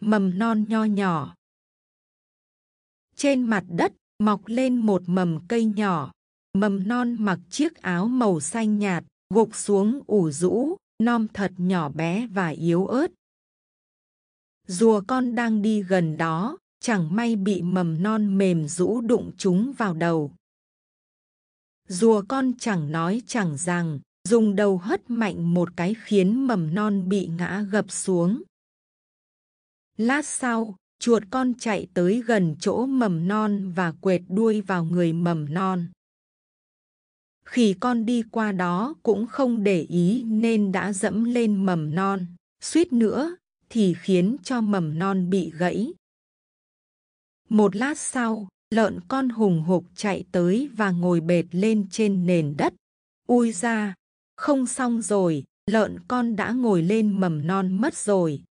mầm non nho nhỏ. Trên mặt đất mọc lên một mầm cây nhỏ, mầm non mặc chiếc áo màu xanh nhạt, gục xuống ủ rũ, non thật nhỏ bé và yếu ớt. Rùa con đang đi gần đó, chẳng may bị mầm non mềm rũ đụng chúng vào đầu. Rùa con chẳng nói chẳng rằng, dùng đầu hất mạnh một cái khiến mầm non bị ngã gập xuống. Lát sau, chuột con chạy tới gần chỗ mầm non và quệt đuôi vào người mầm non. Khi con đi qua đó cũng không để ý nên đã dẫm lên mầm non, suýt nữa thì khiến cho mầm non bị gãy. Một lát sau, lợn con hùng hục chạy tới và ngồi bệt lên trên nền đất. Ui ra, không xong rồi, lợn con đã ngồi lên mầm non mất rồi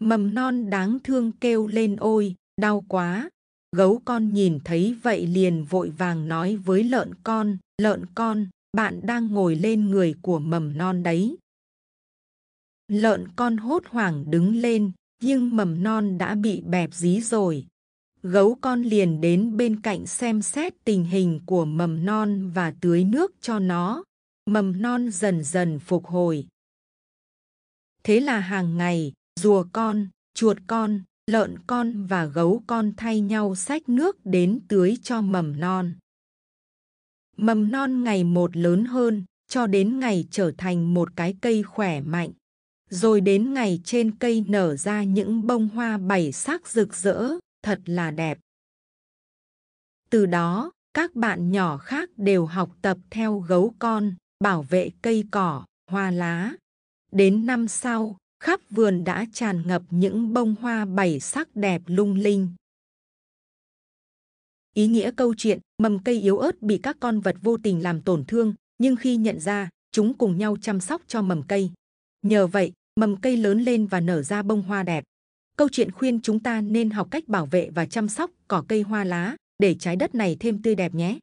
mầm non đáng thương kêu lên ôi, đau quá. Gấu con nhìn thấy vậy liền vội vàng nói với lợn con, lợn con, bạn đang ngồi lên người của mầm non đấy. Lợn con hốt hoảng đứng lên, nhưng mầm non đã bị bẹp dí rồi. Gấu con liền đến bên cạnh xem xét tình hình của mầm non và tưới nước cho nó. Mầm non dần dần phục hồi. Thế là hàng ngày, rùa con, chuột con, lợn con và gấu con thay nhau xách nước đến tưới cho mầm non. Mầm non ngày một lớn hơn, cho đến ngày trở thành một cái cây khỏe mạnh. Rồi đến ngày trên cây nở ra những bông hoa bảy sắc rực rỡ, thật là đẹp. Từ đó, các bạn nhỏ khác đều học tập theo gấu con, bảo vệ cây cỏ, hoa lá. Đến năm sau, khắp vườn đã tràn ngập những bông hoa bảy sắc đẹp lung linh. Ý nghĩa câu chuyện, mầm cây yếu ớt bị các con vật vô tình làm tổn thương, nhưng khi nhận ra, chúng cùng nhau chăm sóc cho mầm cây. Nhờ vậy, mầm cây lớn lên và nở ra bông hoa đẹp. Câu chuyện khuyên chúng ta nên học cách bảo vệ và chăm sóc cỏ cây hoa lá để trái đất này thêm tươi đẹp nhé.